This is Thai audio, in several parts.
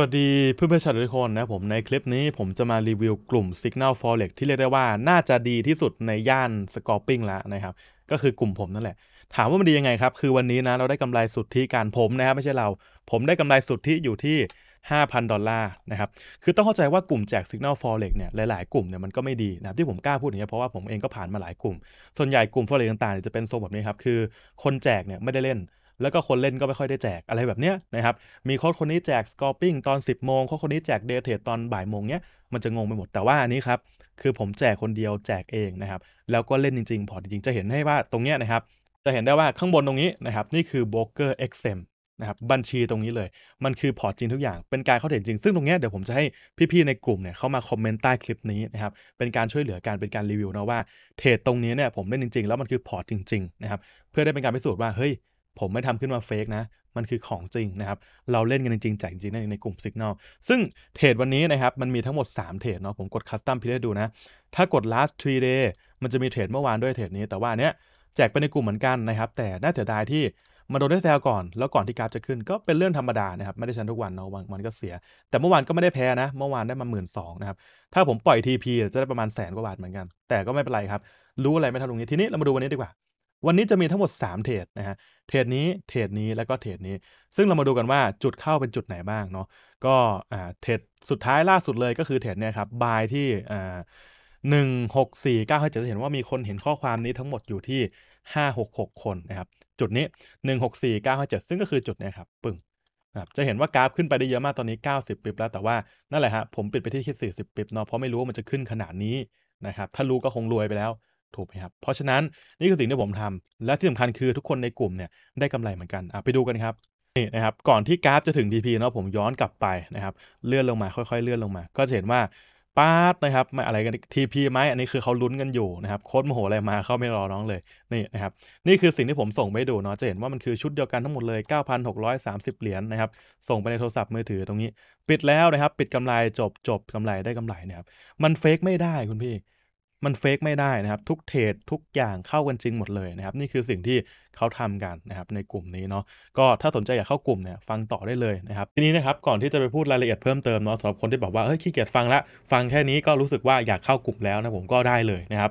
สวัสดีเพื่อนเพื่อนชาวทุกคนนะผมในคลิปนี้ผมจะมารีวิวกลุ่ม Signal Forex ที่เรียกได้ว่าน่าจะดีที่สุดในย่านสกอร์ปิ้งแล้วนะครับ ก็คือกลุ่มผมนั่นแหละ ถามว่ามันดียังไงครับ คือวันนี้นะเราได้กำไรสุทธิการผมนะครับ ไม่ใช่เราผมได้กำไรสุทธิอยู่ที่ 5,000 ดอลลาร์นะครับ คือต้องเข้าใจว่ากลุ่มแจก Signal Forex เนี่ยหลายๆกลุ่มเนี่ยมันก็ไม่ดีนะที่ผมกล้าพูดอย่างนี้ เพราะว่าผมเองก็ผ่านมาหลายกลุ่ม ส่วนใหญ่กลุ่ม Forex ต่างๆจะเป็นทรงแบบนี้ครับคือ คนแจกเนี่ยไม่ได้เล่นแล้วก็คนเล่นก็ไม่ค่อยได้แจกอะไรแบบเนี้ยนะครับ มีโค้ดคนนี้แจกสกอร์ปิ้งตอน 10โมงโค้ดคนนี้แจกเดย์เทรดตอนบ่ายโมงเนี้ย มันจะงงไปหมดแต่ว่าอันนี้ครับ คือผมแจกคนเดียวแจกเองนะครับ แล้วก็เล่นจริงๆพอจริงๆจะเห็นให้ว่าตรงเนี้ยนะครับ จะเห็นได้ว่าข้างบนตรงนี้นะครับ นี่คือโบรกเกอร์เอ็กเซมนะครับ บัญชีตรงนี้เลย มันคือพอร์ตจริงทุกอย่าง เป็นการเข้าถึงจริง ซึ่งตรงนี้เดี๋ยวผมจะให้พี่ๆในกลุ่มเนี่ย เข้ามาคอมเมนต์ใต้คลิปนี้นะครับ เป็นการช่วยเหลือการเป็นการรีวิวนะว่าเทรดตรงนี้เนี่ยผมเล่นจริงๆ แล้วมันคือพอร์ตจริงๆนะครับเพื่อได้เป็นการพิสูจน์ว่าเฮ้ยผมไม่ทำขึ้นมาเฟกนะ มันคือของจริงนะครับ เราเล่นกันจริงแจกจริงในในกลุ่มสิก n a ลซึ่งเทรดวันนี้นะครับ มันมีทั้งหมด 3 เทรดเนาะ ผมกดคัสตอมพิเศษดูนะ ถ้ากด last three day มันจะมีเทรดเมื่อวานด้วยเทรดนี้ แต่ว่าเนี้ยแจกไปในกลุ่มเหมือนกันนะครับ แต่น่าเสียดายที่มาโดนได้แซวก่อน แล้วก่อนที่กราฟจะขึ้น ก็เป็นเรื่องธรรมดานะครับ ไม่ได้ชนะทุกวันเนาะวันมันก็เสีย แต่เมื่อวานก็ไม่ได้แพ้นะ เมื่อวานได้มาหมื่นสองนะครับ ถ้าผมปล่อย TP จะได้ประมาณแสนกว่าบาทเหมือนกัน แต่ก็ไม่เป็นไรครับรู้อะไรไม่ทันตรงนี้ทีนี้เรามาดูวันนี้ดีกว่าวันนี้จะมีทั้งหมด3เทรดนะฮะ เทรดนี้ เทรดนี้ แล้วก็เทรดนี้ ซึ่งเรามาดูกันว่าจุดเข้าเป็นจุดไหนบ้างเนาะ ก็อ่าเทรดสุดท้ายล่าสุดเลยก็คือเทรดเนี่ยครับบายที่อ่าหนึ่งหกสี่เก้าจะเห็นว่ามีคนเห็นข้อความนี้ทั้งหมดอยู่ที่ห้าหกหกคนนะครับ จุดนี้หนึ่งหกสี่เก้าเจ็ดซึ่งก็คือจุดเนี่ยครับ ปึ่งครับ จะเห็นว่ากราฟขึ้นไปได้เยอะมากตอนนี้ 90ปิบแล้ว แต่ว่านั่นแหละฮะ ผมปิดไปที่แค่40ปิบเนาะ เพราะไม่รู้ว่ามันจะขึ้นขนาดนี้นะครับ ถ้ารู้ก็คงรวยไปแล้วถูกไหมครับ เพราะฉะนั้นนี่คือสิ่งที่ผมทำ และที่สำคัญคือทุกคนในกลุ่มเนี่ยได้กำไรเหมือนกันอ่ะไปดูกันครับนี่นะครับก่อนที่กราฟจะถึง DP เนาะผมย้อนกลับไปนะครับเลื่อนลงมาค่อยๆเลื่อนลงมา ก็จะเห็นว่าปาดนะครับม่อะไรกัน TP ไหมอันนี้คือเขาลุ้นกันอยู่นะครับโค้ดโมโหอะไรมาเข้าไม่รอน้องเลยนี่นะครับนี่คือสิ่งที่ผมส่งไปดูเนาะจะเห็นว่ามันคือชุดเดียวกันทั้งหมดเลย 9,630 เหรียญนนะครับ ส่งไปในโทรศัพท์มือถือตรงนี้ ปิดแล้วนะครับ ปิดกำไรจบจบกำไรได้กำไรนะครับมันเฟกไม่ได้คุณพี่มันเฟกไม่ได้นะครับทุกเทรดทุกอย่างเข้ากันจริงหมดเลยนะครับนี่คือสิ่งที่เขาทำกันนะครับในกลุ่มนี้เนาะก็ถ้าสนใจอยากเข้ากลุ่มเนี่ยฟังต่อได้เลยนะครับทีนี้นะครับก่อนที่จะไปพูดรายละเอียดเพิ่มเติมเนาะสำหรับคนที่บอกว่าเฮ้ยขี้เกียจฟังละฟังแค่นี้ก็รู้สึกว่าอยากเข้ากลุ่มแล้วนะผมก็ได้เลยนะครับ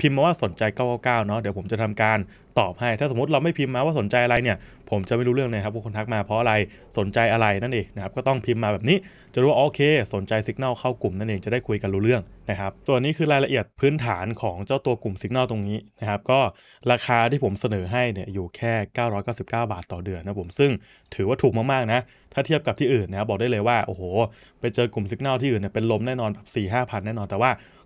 พิมพ์มาว่าสนใจ 999 เนาะเดี๋ยวผมจะทำการตอบให้ ถ้าสมมติเราไม่พิมพ์มาว่าสนใจอะไรเนี่ย ผมจะไม่รู้เรื่องเลยครับว่าคนทักมาเพราะอะไร สนใจอะไรนั่นเองนะครับ ก็ต้องพิมพ์มาแบบนี้ จะรู้ว่าโอเค สนใจสัญญาณเข้ากลุ่มนั่นเอง จะได้คุยกันรู้เรื่องนะครับ ส่วนนี้คือรายละเอียดพื้นฐานของเจ้าตัวกลุ่มสัญญาณตรงนี้นะครับ ก็ราคาที่ผมเสนอให้เนี่ยอยู่แค่ 999 บาทต่อเดือนนะผม ซึ่งถือว่าถูกมากๆนะ ถ้าเทียบกับที่อื่นนะครับ บอกได้เลยว่า โอ้โห ไปเจอกลุ่มสัญญาณที่อื่นเนี่ยเป็นลมแน่นอนแบบ้าพันแน่นอนแต่ว่า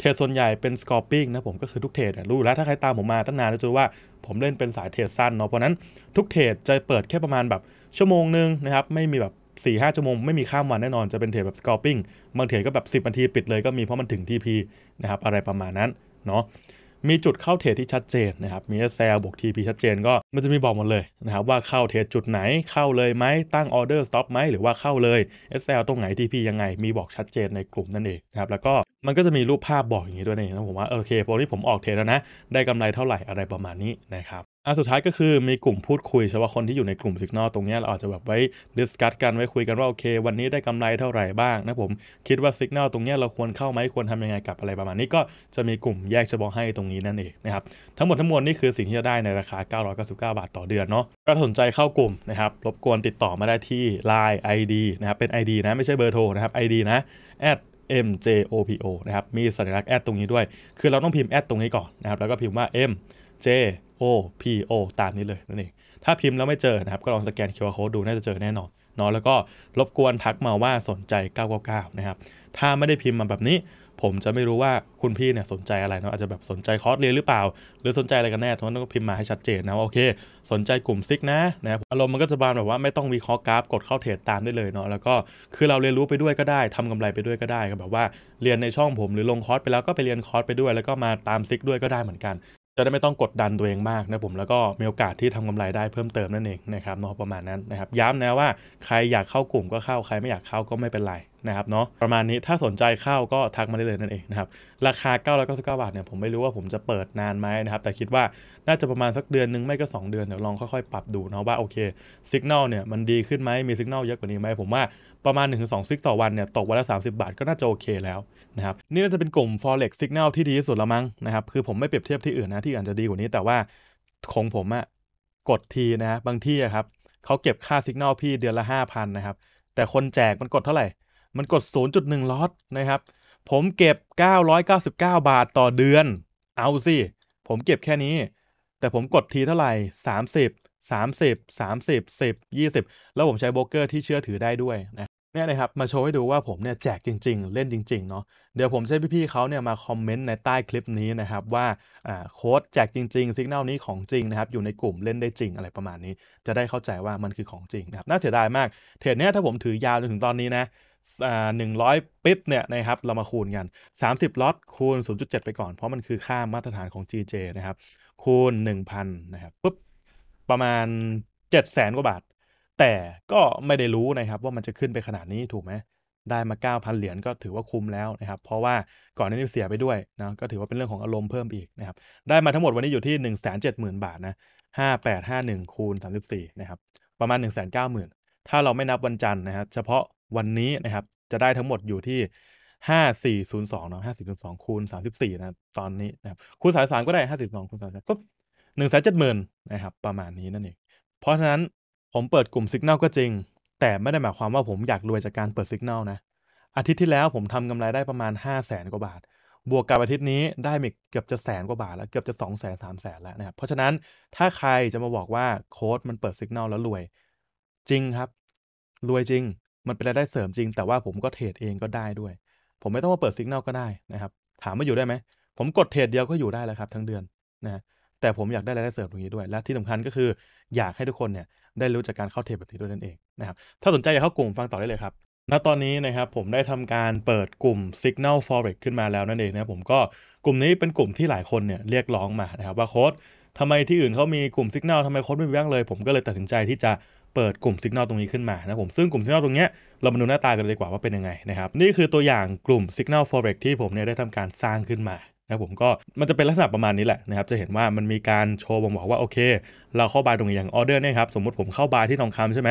เทรดส่วนใหญ่เป็นสกอร์ปิ้งนะผมก็คือทุกเทรดรู้แล้วถ้าใครตามผมมาตั้งนานจะรู้ว่าผมเล่นเป็นสายเทรดสั้นเนาะเพราะนั้นทุกเทรดจะเปิดแค่ประมาณแบบชั่วโมงหนึ่งนะครับ ไม่มีแบบ4ี่ห้าชั่วโมง ไม่มีข้ามวันแน่นอนจะเป็นเทรดแบบสกอร์ปิ้งบางเทรดก็แบบ 10นาทีปิดเลยก็มีเพราะมันถึงพีนะครับ อะไรประมาณนั้นเนาะมีจุดเข้าเทรดที่ชัดเจนนะครับมีแซลบวกพีชัดเจนก็มันจะมีบอกหมดเลยนะครับว่าเข้าเทรดจุดไหนเข้าเลยไหมตั้งออเดอร์สต็อปไหมหรือว่าเข้าเลย SL ตรงไหนทีพียังไงมีบอกชัดเจนในกลุ่มนั่นเองนะครับแล้วก็มันก็จะมีรูปภาพบอกอย่างนี้ด้วยนะผมว่า โอเคพอที่ผมออกเทรดแล้วนะ ได้กำไรเท่าไหร่อะไรประมาณนี้นะครับอันสุดท้ายก็คือ มีกลุ่มพูดคุยเฉพาะคนที่อยู่ในกลุ่มสิกนอตรงนี้เราอาจจะแบบไว้ดิสคัตกันไว้คุยกันว่า โอเค วันนี้ได้กำไรเท่าไหร่บ้างนะผมคิดว่าสิกนอตรงนี้เราควรเข้าไหมควรทำยังไงกับอะไรประมาณนี้ ก็จะมีกลุ่มแยกเฉพาะให้ตรงนี้นั่นเองนะครับทั้งหมดทั้งมวลนี่คือสิ่งที่จะได้ในราคา 999 บาทต่อเดือนเนาะถ้าสนใจเข้ากลุ่มนะครับรบกวนติดต่อมาได้ที่ Line ID นะครับเป็น ID นะไม่ใช่เบอร์โทรนะครับ ID นะ at MJOPO นะครับ มีสัญลักษณ์แอดตรงนี้ด้วย คือเราต้องพิมพ์แอดตรงนี้ก่อนนะครับ แล้วก็พิมพ์ว่า MJOPO ตามนี้เลยนั่นเอง ถ้าพิมพ์แล้วไม่เจอนะครับ ก็ลองสแกน QR code ดู น่าจะเจอแน่นอนเนาะแล้วก็รบกวนทักมาว่าสนใจ 999นะครับ ถ้าไม่ได้พิมพ์มาแบบนี้ผมจะไม่รู้ว่าคุณพี่เนี่ยสนใจอะไรเนาะอาจจะแบบสนใจคอร์สเรียนหรือเปล่า หรือสนใจอะไรกันแน่ทุกคนต้องพิมพ์มาให้ชัดเจนนะว่าโอเค สนใจกลุ่มซิกนะนะอารมณ์มันก็จะบานแบบว่าไม่ต้องวิเคราะห์กราฟ กดเข้าเทรดตามได้เลยเนาะแล้วก็คือเราเรียนรู้ไปด้วยก็ได้ ทำกำไรไปด้วยก็ได้ก็แบบว่าเรียนในช่องผมหรือลงคอร์สไปแล้วก็ไปเรียนคอร์สไปด้วยแล้วก็มาตามซิกด้วยก็ได้เหมือนกัน จะได้ไม่ต้องกดดันตัวเองมากนะผมแล้วก็มีโอกาสที่ทำกำไรได้เพิ่มเติมนั่นเองนะครับเนาะประมาณนั้นนะครับย้ำนะว่าใครอยากเข้ากลุ่มก็เข้าใครไม่อยากเข้าก็ไม่เป็นไรนะครับเนาะประมาณนี้ถ้าสนใจเข้าก็ทักมาได้เลยนั่นเองนะครับ ราคา999บาทเนี่ยผมไม่รู้ว่าผมจะเปิดนานไหมนะครับ แต่คิดว่าน่าจะประมาณสักเดือนนึงไม่ก็2เดือน เดี๋ยวลองค่อยๆปรับดูเนาะว่าโอเคสัญญาณเนี่ยมันดีขึ้นไหมมีสัญญาณเยอะกว่านี้ไหม ผมว่าประมาณ 1-2ซิกต่อวันเนี่ยตกวันละ30 บาท ก็น่าจะโอเคแล้วนะครับนี่น่าจะเป็นกลุ่ม forex signal ที่ดีที่สุดละมั้งนะครับคือผมไม่เปรียบเทียบที่อื่นนะที่อาจจะดีกว่านี้แต่ว่าของผมอะกดทีนะบางที่ครับเขาเก็บค่าสัญญาณพี่เดือนละ5,000นะครับแต่คนแจกมันกดเท่าไหร่มันกด 0.1ลอต นะครับ ผมเก็บ 999 บาทต่อเดือน เอาสิ ผมเก็บแค่นี้ แต่ผมกดทีเท่าไหร่ 30 30 30 10 20 แล้วผมใช้โบรกเกอร์ที่เชื่อถือได้ด้วยนะเนี่ยนะครับ มาโชว์ให้ดูว่าผมเนี่ยแจกจริงๆ เล่นจริงๆ เนาะ เดี๋ยวผมใช้พี่ๆเขาเนี่ยมาคอมเมนต์ในใต้คลิปนี้นะครับว่า โค้ดแจกจริงๆสัญญาณนี้ของจริงนะครับ อยู่ในกลุ่มเล่นได้จริงอะไรประมาณนี้ จะได้เข้าใจว่ามันคือของจริงนะครับ น่าเสียดายมากเทรดเนี้ยถ้าผมถือยาวจนถึงตอนนี้นะหนึ่งร้อยปิ๊บเนี่ยนะครับเรามาคูณกัน 30ล็อตคูณ0.7 ไปก่อน เพราะมันคือค่ามาตรฐานของ GJ นะครับคูณ1,000นะครับปุ๊บประมาณ7 0 0 0 0 กว่าบาท แต่ก็ไม่ได้รู้นะครับว่ามันจะขึ้นไปขนาดนี้ถูกไหม ได้มา 9,000 เหรียญก็ถือว่าคุ้มแล้วนะครับเพราะว่าก่อนหน้านี้เสียไปด้วยนะก็ถือว่าเป็นเรื่องของอารมณ์เพิ่มอีกนะครับได้มาทั้งหมดวันนี้อยู่ที่ 1 7 0 0 0 0 บาทนะ5851คูณ34นะครับประมาณ 1 9 0 0 0 0 ถ้าเราไม่นับวันจันทร์นะครับเฉพาะวันนี้นะครับ จะได้ทั้งหมดอยู่ที่ห้าสี่ศูนย์สองเนาะห้าสี่ศูนย์สองคูณสามสิบสี่นะตอนนี้นะครับคูณสามสามก็ได้ห้าสิสองคูณสามก็หนึ่งแสนเจ็ดหมื่นนะครับประมาณนี้นั่นเองเพราะฉะนั้นผมเปิดกลุ่มสิกแนลก็จริง แต่ไม่ได้หมายความว่าผมอยากรวยจากการเปิดสิกแนลนะอาทิตย์ที่แล้วผมทำกำไรได้ประมาณห้าแสนกว่าบาทบวกกับอาทิตย์นี้ได้เกือบจะแสนกว่าบาทแล้วเกือบจะสองแสนสามแสนแล้วนะครับเพราะฉะนั้นถ้าใครจะมาบอกว่าโค้ดมันเปิดสิกแนลแล้วรวยจริงครับรวยจริงมันเป็นรายได้เสริมจริง แต่ว่าผมก็เทรดเองก็ได้ด้วย ผมไม่ต้องมาเปิดสัญญาณก็ได้ นะครับถามว่าอยู่ได้ไหมผมกดเทรดเดียวก็อยู่ได้แล้วครับทั้งเดือนนะแต่ผมอยากได้รายได้เสริมตรงนี้ด้วย และที่สำคัญก็คืออยากให้ทุกคนเนี่ย ได้รู้จากการเข้าเทรดแบบนี้ด้วยนั่นเองนะครับถ้าสนใจอยากเข้ากลุ่มฟังต่อได้เลยครับณตอนนี้นะครับผมได้ทำการเปิดกลุ่ม Signal Forex ขึ้นมาแล้วนั่นเองนะผมก็กลุ่มนี้เป็นกลุ่มที่หลายคนเนี่ยเรียกร้องมานะครับว่าโค้ดทำไมที่อื่นเขามีกลุ่ม Signal ทำไมโค้ดไม่มีบ้างเลย ผมก็เลยตัดสินใจที่จะเปิดกลุ่มสัญญาณตรงนี้ขึ้นมานะผมซึ่งกลุ่มสัญญาณตรงนี้เรามาดูหน้าตากันเลยดีกว่าว่า เป็นยังไงนะครับนี่คือตัวอย่างกลุ่มสัญญาณ forex ที่ผมเนี่ยได้ทำการสร้างขึ้นมานะผมก็มันจะเป็นลักษณะประมาณนี้แหละนะครับจะเห็นว่ามันมีการโชว์บ่งบอกว่าโอเค เราเข้าบายตรงนี้อย่างออเดอร์เนี่ยครับสมมติผมเข้าบายที่ทองคำใช่ไหม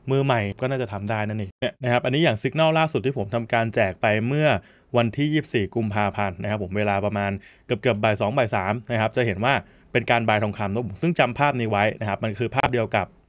มือใหม่ก็น่าจะทำได้นั่นเองนะครับอันนี้อย่างสัญญาณล่าสุดที่ผมทำการแจกไปเมื่อวันที่ 24 กุมภาพันธ์นะครับผมเวลาประมาณเกือบเกือบบ่ายสองบ่ายสามนะครับจะเห็นว่าเป็นการบายทองคำนะผมซึ่งจำภาพนี้ไว้นะครับมันคือภาพเดียวกับ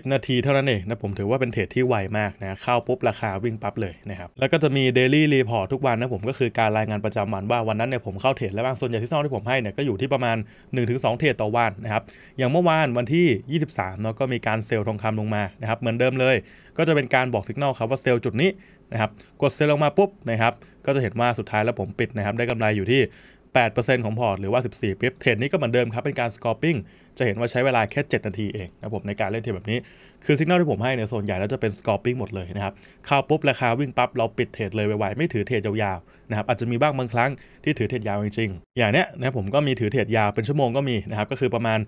10 นาที เท่านั้นเองนะผมถือว่าเป็นเทรดที่ไวมากนะเข้าปุ๊บราคาวิ่งปั๊บเลยนะครับ แล้วก็จะมีดลี่รีพอร์ตทุกวันนะผมก็คือการรายงานประจำวันว่าวันนั้นเนี่ยผมเข้าเทรดแล้วบ้างส่วนใหญ่ที่ซองที่ผมให้เนี่ยก็อยู่ที่ประมาณ 1-2 เทรดต่อวันนะครับ อย่างเมื่อวานวันที่ 23เนาะก็มีการเซลล์ทองคำลงมานะครับ เหมือนเดิมเลย ก็จะเป็นการบอกสัญญาณครับว่าเซลล์จุดนี้นะครับกดเซลล์ลงมาปุ๊บนะครับก็จะเห็นว่าสุดท้ายแล้วผมปิดนะครับได้กำไรอยู่ที่8%ของพอร์ต หรือว่า 14ปิ๊บเทรดนี้ก็เหมือนเดิมครับ เป็นการสกอร์ปิ้งจะเห็นว่าใช้เวลาแค่ 7 นาทีเองนะผมในการเล่นเทรดแบบนี้คือสัญญาณที่ผมให้เนี่ยส่วนใหญ่ แล้วจะเป็นสกอร์ปิ้งหมดเลยนะครับเข้าปุ๊บ ราคาวิ่งปั๊บเราปิดเทรดเลยไวๆไม่ถือเทรดยาวๆนะครับอาจจะมีบ้างบางครั้งที่ถือเทรดยาวจริงๆอย่างเนี้ยนะผมก็มีถือเทรดยาวเป็นชั่วโมงก็มีนะครับก็คือประมาณ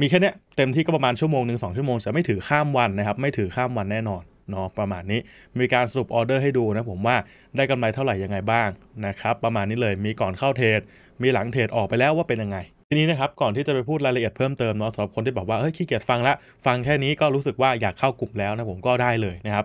มีแค่เนี้ยเต็มที่ก็ประมาณชั่วโมงหนึ่งสองชั่วโมงจะไม่ถือข้ามวันนะครับไม่ถือข้ามวันแน่นอนเนาะประมาณนี้มีการสรุปออเดอร์ให้ดูนะผมว่าได้กำไรเท่าไหร่ยังไงบ้างนะครับประมาณนี้เลยมีก่อนเข้าเทรดมีหลังเทรดออกไปแล้วว่าเป็นยังไง ทีนี้นะครับก่อนที่จะไปพูดรายละเอียดเพิ่มเติมเนาะสำหรับคนที่บอกว่าเฮ้ยขี้เกียจฟังละฟังแค่นี้ก็รู้สึกว่าอยากเข้ากลุ่มแล้วนะผมก็ได้เลยนะครับ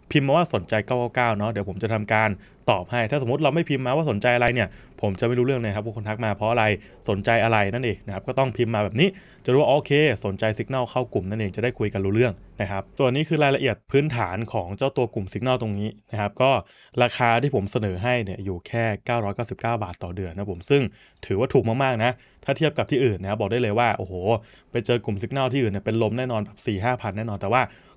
พิมพ์มาว่าสนใจ999เนาะเดี๋ยวผมจะทำการตอบให้ ถ้าสมมติเราไม่พิมพ์มาว่าสนใจอะไรเนี่ยผมจะไม่รู้เรื่องเลยครับว่าคนทักมาเพราะอะไรสนใจอะไรนั่นเองนะครับก็ต้องพิมพ์มาแบบนี้จะรู้ว่าโอเค สนใจสัญญาณเข้ากลุ่มนั่นเองจะได้คุยกันรู้เรื่องนะครับส่วนนี้คือรายละเอียดพื้นฐานของเจ้าตัวกลุ่มสัญญาณตรงนี้นะครับก็ราคาที่ผมเสนอให้เนี่ยอยู่แค่ 999 บาทต่อเดือนนะผมซึ่งถือว่าถูกมากๆนะถ้าเทียบกับที่อื่นนะครับบอกได้เลยว่าโอ้โหไปเจอกลุ่มสัญญาณที่อื่นเนี่ยเป็นลมแน่นอนแบบ้าพันแน่นอนแต่ว่า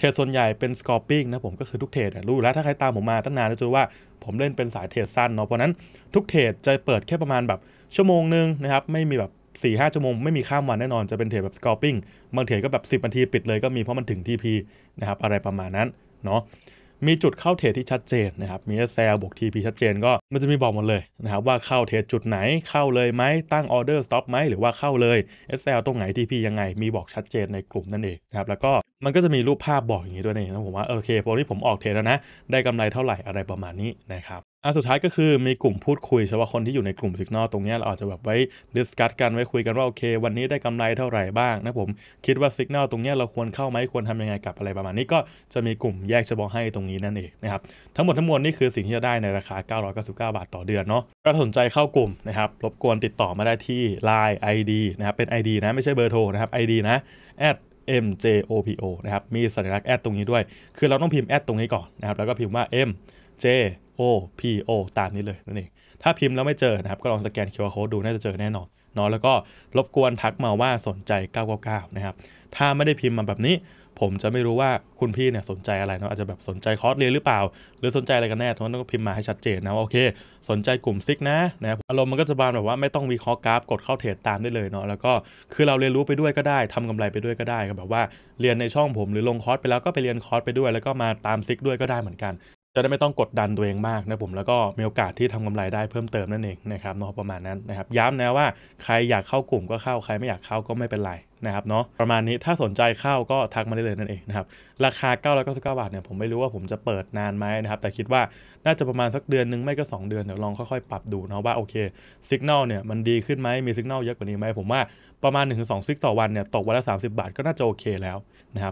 เทรดส่วนใหญ่เป็นสกอร์ปิ้งนะผมก็คือทุกเทรดรู้แล้วถ้าใครตามผมมาตั้งนานจะรู้ว่า ผมเล่นเป็นสายเทรดสั้นเนาะเพราะนั้นทุกเทรดจะเปิดแค่ประมาณแบบชั่วโมงหนึ่งนะครับ ไม่มีแบบ4ี่ห้าชั่วโมง ไม่มีข้ามวันแน่นอนจะเป็นเทรดแบบสกอร์ปิ้งบางเทรดก็แบบ 10นาทีปิดเลยก็มีเพราะมันถึง TP นะครับ อะไรประมาณนั้นเนาะมีจุดเข้าเทรดที่ชัดเจนนะครับมีแซลบวก TP ชัดเจนก็มันจะมีบอกหมดเลยนะครับว่าเข้าเทรดจุดไหนเข้าเลยไหมตั้งออเดอร์สต็อปไหมหรือว่าเข้าเลย SL ตรงไหน TP ยังไงมีบอกชัดเจนในกลุ่มนั่นเองนะครับแล้วก็มันก็จะมีรูปภาพบอกอย่างนี้ด้วยนะผมว่า โอเคพอที่ผมออกเทรดแล้วนะ ได้กำไรเท่าไหร่อะไรประมาณนี้นะครับอันสุดท้ายก็คือ มีกลุ่มพูดคุยเฉพาะคนที่อยู่ในกลุ่มสิกนอตรงนี้เราอาจจะแบบไว้ดิสคัตกันไว้คุยกันว่าโอเค วันนี้ได้กำไรเท่าไหร่ บ้างนะผมคิดว่าสิกนอตรงนี้เราควรเข้าไหมควรทำยังไงกับอะไรประมาณนี้ ก็จะมีกลุ่มแยกเฉพาะให้ตรงนี้นั่นเองนะครับทั้งหมดทั้งมวลนี่คือสิ่งที่จะได้ในราคา999 บาทต่อเดือนเนาะถ้าสนใจเข้ากลุ่มนะครับรบกวนติดต่อมาได้ที่ Line ID นะครับเป็น ID นะไม่ใช่เบอร์โทรนะครับ ID นะ MJOPO นะครับ มีสัญลักษณ์แอดตรงนี้ด้วย คือเราต้องพิมพ์แอดตรงนี้ก่อนนะครับ แล้วก็พิมพ์ว่า MJOPO ตามนี้เลยนั่นเอง ถ้าพิมพ์แล้วไม่เจอนะครับ ก็ลองสแกน QR code ดู น่าจะเจอแน่นอนเนาะแล้วก็ รบกวนทักมาว่าสนใจ999 นะครับ ถ้าไม่ได้พิมพ์มาแบบนี้ผมจะไม่รู้ว่าคุณพี่เนี่ยสนใจอะไรเนาะอาจจะแบบสนใจคอร์สเรียนหรือเปล่า หรือสนใจอะไรกันแน่ทั้งนั้ก็พิมพ์มาให้ชัดเจนนะว่าโอเค สนใจกลุ่มซิกนะนะอารมณ์มันก็จะบานแบบว่าไม่ต้องวีคอร์ส์กราฟ กดเข้าเทรดตามได้เลยเนาะแล้วก็คือเราเรียนรู้ไปด้วยก็ได้ ทำกำไรไปด้วยก็ได้ก็แบบว่าเรียนในช่องผมหรือลงคอร์สไปแล้วก็ไปเรียนคอร์สไปด้วย แล้วก็มาตามซิกด้วยก็ได้เหมือนกันจะได้ไม่ต้องกดดันตัวเองมากนะผมแล้วก็มีโอกาสที่ทำกำไรได้เพิ่มเติมนั่นเองนะครับเนาะประมาณนั้นนะครับย้ำนะว่าใครอยากเข้ากลุ่มก็เข้าใครไม่อยากเข้าก็ไม่เป็นไรนะครับเนาะประมาณนี้ถ้าสนใจเข้าก็ทักมาได้เลยนั่นเองนะครับราคา999บาทเนี่ยผมไม่รู้ว่าผมจะเปิดนานไหมนะครับ แต่คิดว่าน่าจะประมาณสักเดือนนึงไม่ก็2เดือนเดี๋ยวลองค่อยๆปรับดูนะว่าโอเคสัญญาณเนี่ยมันดีขึ้นไหมมีสัญญาณเยอะกว่านี้ไหมผมว่า ประมาณ1-2ซิกต่อวันเนี่ยตกวันละ30 บาทก็น่าจะโอเค แล้วนะครับ